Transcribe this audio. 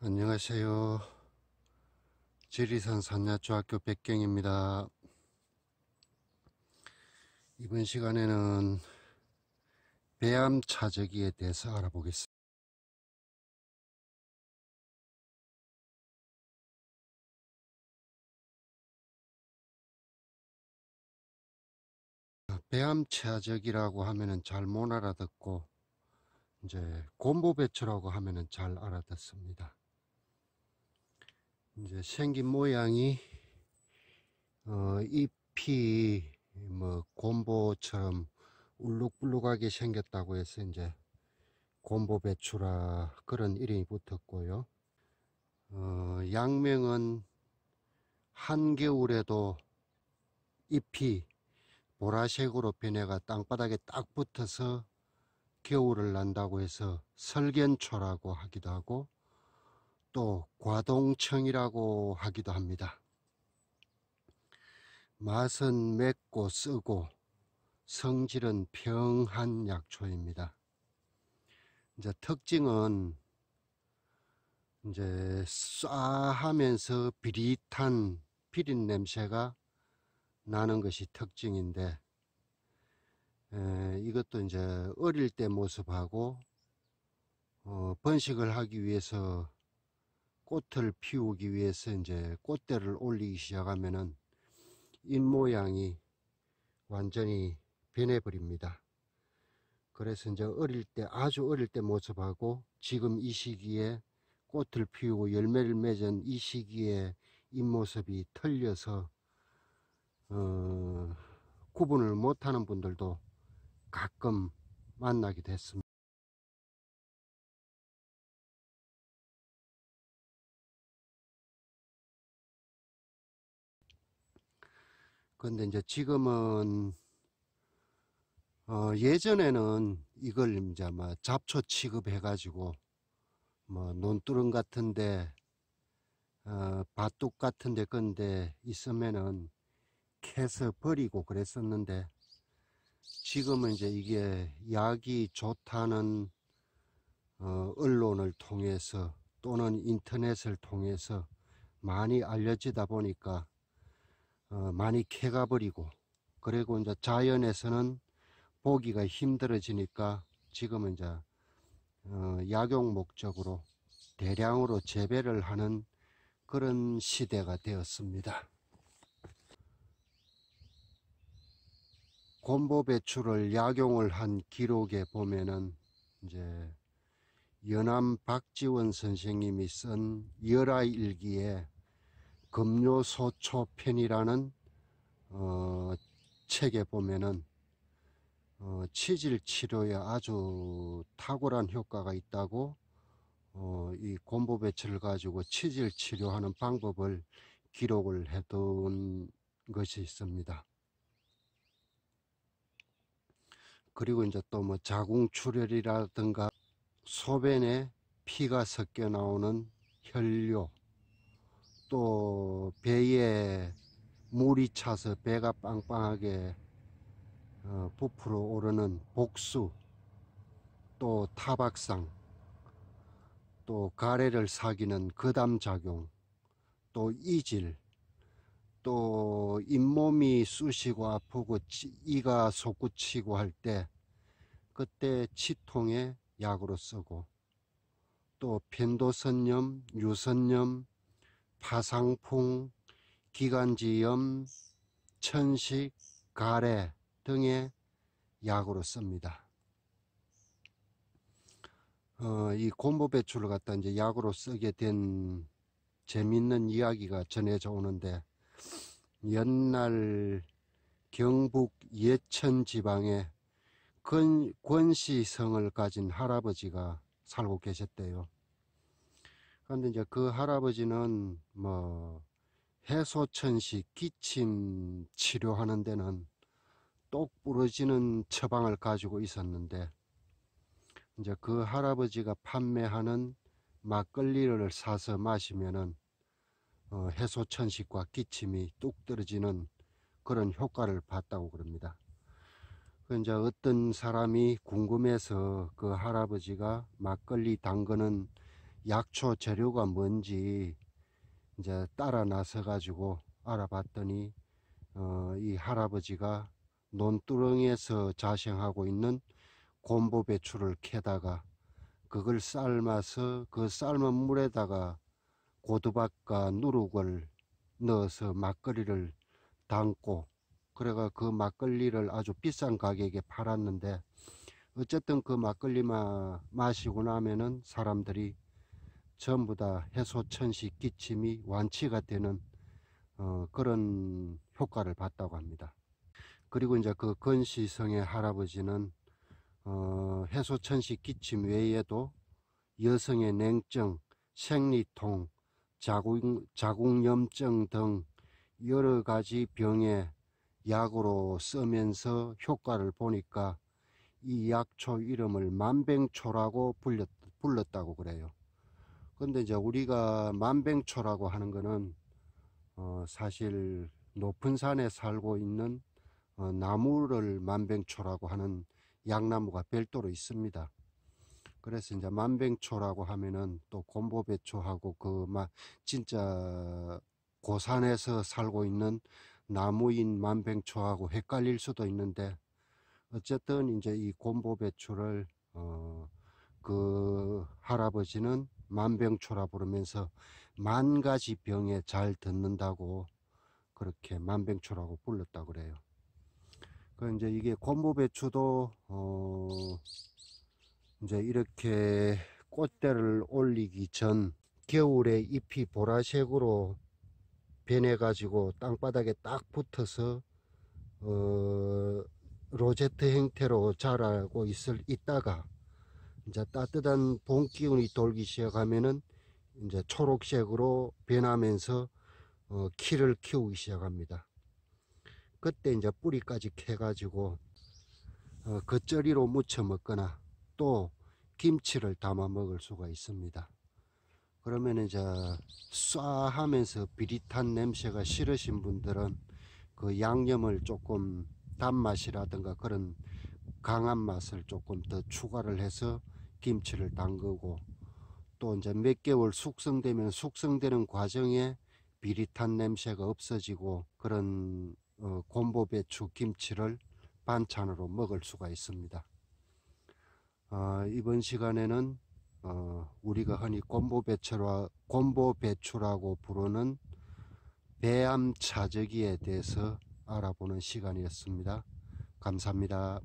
안녕하세요. 지리산 산야초학교 백경입니다. 이번 시간에는 배암 차저기에 대해서 알아보겠습니다. 배암 차저기라고 하면은 잘못 알아듣고 이제 곰보 배추라고 하면은 잘 알아듣습니다. 이제 생긴 모양이 어, 잎이 뭐 곰보처럼 울룩불룩하게 생겼다고 해서 이제 곰보 배추라 그런 이름이 붙었고요. 어, 양명은 한겨울에도 잎이 보라색으로 변해가 땅바닥에 딱 붙어서 겨울을 난다고 해서 설견초라고 하기도 하고 또 과동청이라고 하기도 합니다. 맛은 맵고 쓰고 성질은 평한 약초입니다. 이제 특징은 이제 쏴하면서 비릿한 비린 냄새가 나는 것이 특징인데 에, 이것도 이제 어릴 때 모습하고 어, 번식을 하기 위해서 꽃을 피우기 위해서 이제 꽃대를 올리기 시작하면은 잎 모양이 완전히 변해버립니다. 그래서 이제 어릴 때 아주 어릴 때 모습하고 지금 이 시기에 꽃을 피우고 열매를 맺은 이 시기에 잎모습이 틀려서 어, 구분을 못하는 분들도 가끔 만나게 됐습니다. 근데 이제 지금은 어 예전에는 이걸 이제 막 뭐 잡초 취급해 가지고 뭐 논두렁 같은데 어 밭둑 같은데 근데 있으면은 캐서 버리고 그랬었는데 지금은 이제 이게 약이 좋다는 어, 언론을 통해서 또는 인터넷을 통해서 많이 알려지다 보니까 어, 많이 캐가 버리고 그리고 이제 자연에서는 보기가 힘들어지니까 지금은 이제 어, 약용 목적으로 대량으로 재배를 하는 그런 시대가 되었습니다. 곰보 배추를 약용을 한 기록에 보면은 이제 연암 박지원 선생님이 쓴 열하일기에 금요소초편이라는 어, 책에 보면은 어, 치질 치료에 아주 탁월한 효과가 있다고 어, 이 곰보 배치를 가지고 치질 치료하는 방법을 기록을 해둔 것이 있습니다. 그리고 이제 또 뭐 자궁출혈이라든가 소변에 피가 섞여 나오는 혈뇨 또 배에 물이 차서 배가 빵빵하게 어, 부풀어 오르는 복수 또 타박상 또 가래를 사귀는 거담작용 또 이질 또 잇몸이 쑤시고 아프고 이가 솟구치고 할 때 그때 치통에 약으로 쓰고 또편도선염 유선염, 파상풍, 기관지염, 천식, 가래 등의 약으로 씁니다. 어, 이 곰보 배추를 갖다 이제 약으로 쓰게 된 재밌는 이야기가 전해져 오는데 옛날 경북 예천 지방에 권, 권시성을 가진 할아버지가 살고 계셨대요. 그런데 이제 그 할아버지는 뭐 해소천식 기침 치료하는 데는 똑 부러지는 처방을 가지고 있었는데 이제 그 할아버지가 판매하는 막걸리를 사서 마시면은 어, 해소천식과 기침이 뚝 떨어지는 그런 효과를 봤다고 그럽니다. 그 이제 어떤 사람이 궁금해서 그 할아버지가 막걸리 담그는 약초 재료가 뭔지 이제 따라 나서 가지고 알아봤더니 어, 이 할아버지가 논두렁에서 자생하고 있는 곰보 배추를 캐다가 그걸 삶아서 그 삶은 물에다가 고두박과 누룩을 넣어서 막걸리를 담고 그래가 그 막걸리를 아주 비싼 가격에 팔았는데 어쨌든 그 막걸리만 마시고 나면은 사람들이 전부 다 해소천식 기침이 완치가 되는 어, 그런 효과를 봤다고 합니다. 그리고 이제 그 건시성의 할아버지는 어, 해소천식 기침 외에도 여성의 냉증, 생리통, 자궁, 자궁염증 등 여러 가지 병에 약으로 쓰면서 효과를 보니까 이 약초 이름을 만병초라고 불렸, 불렀다고 그래요. 근데 이제 우리가 만뱅초라고 하는 거는 어 사실 높은 산에 살고 있는 어 나무를 만뱅초라고 하는 양나무가 별도로 있습니다. 그래서 이제 만뱅초라고 하면은 또 곰보배초하고 그 막 진짜 고산에서 살고 있는 나무인 만뱅초하고 헷갈릴 수도 있는데 어쨌든 이제 이곰보배초를어 그 할아버지는 만병초라 부르면서 만 가지 병에 잘 듣는다고 그렇게 만병초라고 불렀다 그래요. 그 이제 이게 권보배추도 어 이제 이렇게 꽃대를 올리기 전 겨울에 잎이 보라색으로 변해 가지고 땅바닥에 딱 붙어서 어 로제트 형태로 자라고 있을 있다가 이제 따뜻한 봄 기운이 돌기 시작하면은 이제 초록색으로 변하면서 어, 키를 키우기 시작합니다. 그때 이제 뿌리까지 캐가지고 어, 겉절이로 무쳐 먹거나 또 김치를 담아 먹을 수가 있습니다. 그러면 이제 쏴 하면서 비릿한 냄새가 싫으신 분들은 그 양념을 조금 단맛이라든가 그런 강한 맛을 조금 더 추가를 해서 김치를 담그고 또 이제 몇 개월 숙성되면 숙성되는 과정에 비릿한 냄새가 없어지고 그런 어, 곰보배추 김치를 반찬으로 먹을 수가 있습니다. 어, 이번 시간에는 어, 우리가 흔히 곰보배추라, 곰보배추라고 부르는 배암 차저기에 대해서 알아보는 시간이었습니다. 감사합니다.